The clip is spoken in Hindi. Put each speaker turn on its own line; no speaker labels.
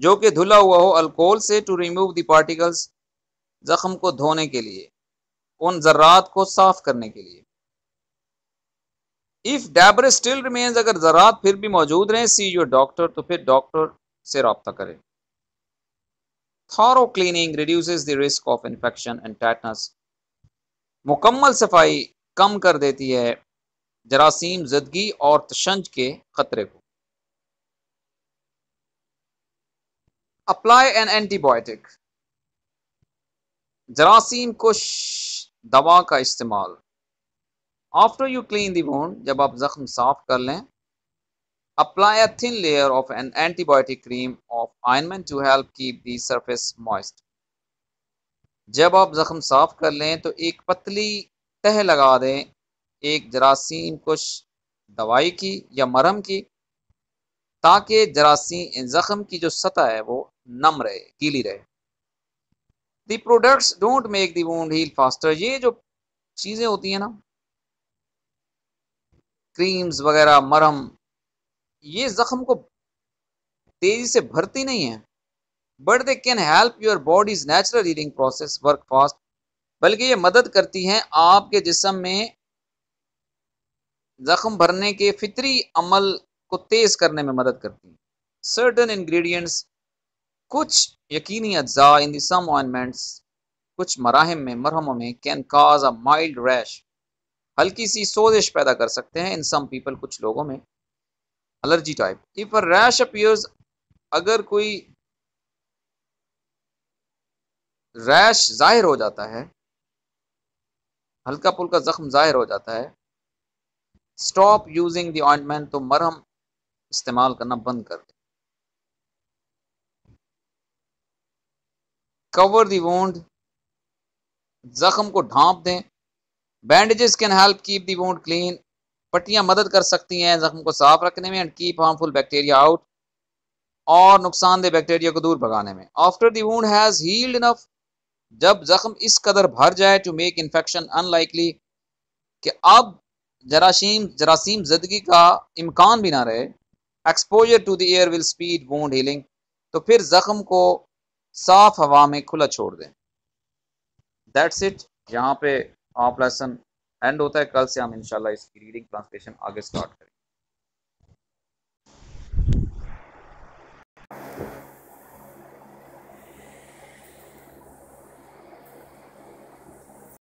जो कि धुला हुआ हो अल्कोहल से टू रिमूव द पार्टिकल्स जख्म को धोने के लिए उन जरात को साफ करने के लिए इफ़ डैबर स्टिल रिमेन्स अगर जरात फिर भी मौजूद रहे सी योर डॉक्टर तो फिर डॉक्टर से रबता करें thorough cleaning reduce the risk of infection and tetanus मुकम्मल सफाई कम कर देती है जरासीम जदगी और तशंज के ख़तरे को अप्लाई एन एंटीबायोटिक जरासीम कुश दवा का इस्तेमाल after you clean the wound जब आप जख्म साफ कर लें apply a thin layer of an antibiotic cream of आयनमेन to help keep the surface moist जब आप जख्म साफ कर लें तो एक पतली तह लगा दें एक जरासीम कुश दवाई की या मरहम की ताकि जरासी जख्म की जो सतह है वो नम रहे गीली रहे the products don't make the wound heal faster ये जो चीज़ें होती हैं ना क्रीम्स वगैरह मरहम ये ज़ख्म को तेज़ी से भरती नहीं है but they can help your body's natural healing process work fast बल्कि ये मदद करती हैं आपके जिसम में ज़ख्म भरने के फितरी अमल को तेज़ करने में मदद करती हैं सर्टन इंग्रेडिएंट्स कुछ यकीनी अज्जा इन दम ऑइनमेंट्स कुछ मराहम में मरहमों में can cause a mild rash हल्की सी सोजिश पैदा कर सकते हैं इन सम पीपल कुछ लोगों में allergy type if a rash appears अगर कोई रैश जाहिर हो जाता है हल्का पुल्का जख्म जाहिर हो जाता है स्टॉप यूजिंग द ऑइंटमेंट तो मरहम इस्तेमाल करना बंद कर दें कवर दी वोंड जख्म को ढांप दें bandages can help keep the wound clean पट्टियां मदद कर सकती हैं जख्म को साफ रखने में and keep harmful bacteria out और नुकसानदेह बैक्टीरिया को दूर भगाने में after the wound has healed enough जब जख्म इस कदर भर जाए टू मेक इन्फेक्शन अनलाइकली कि अब जरासीम जरासीम जदगी का इम्कान भी ना रहे exposure to the air will speed wound healing तो फिर जख्म को साफ हवा में खुला छोड़ दें दैट्स इट यहाँ पे आप लेसन एंड होता है कल से हम इंशाल्लाह इसकी रीडिंग ट्रांसलेशन आगे स्टार्ट करें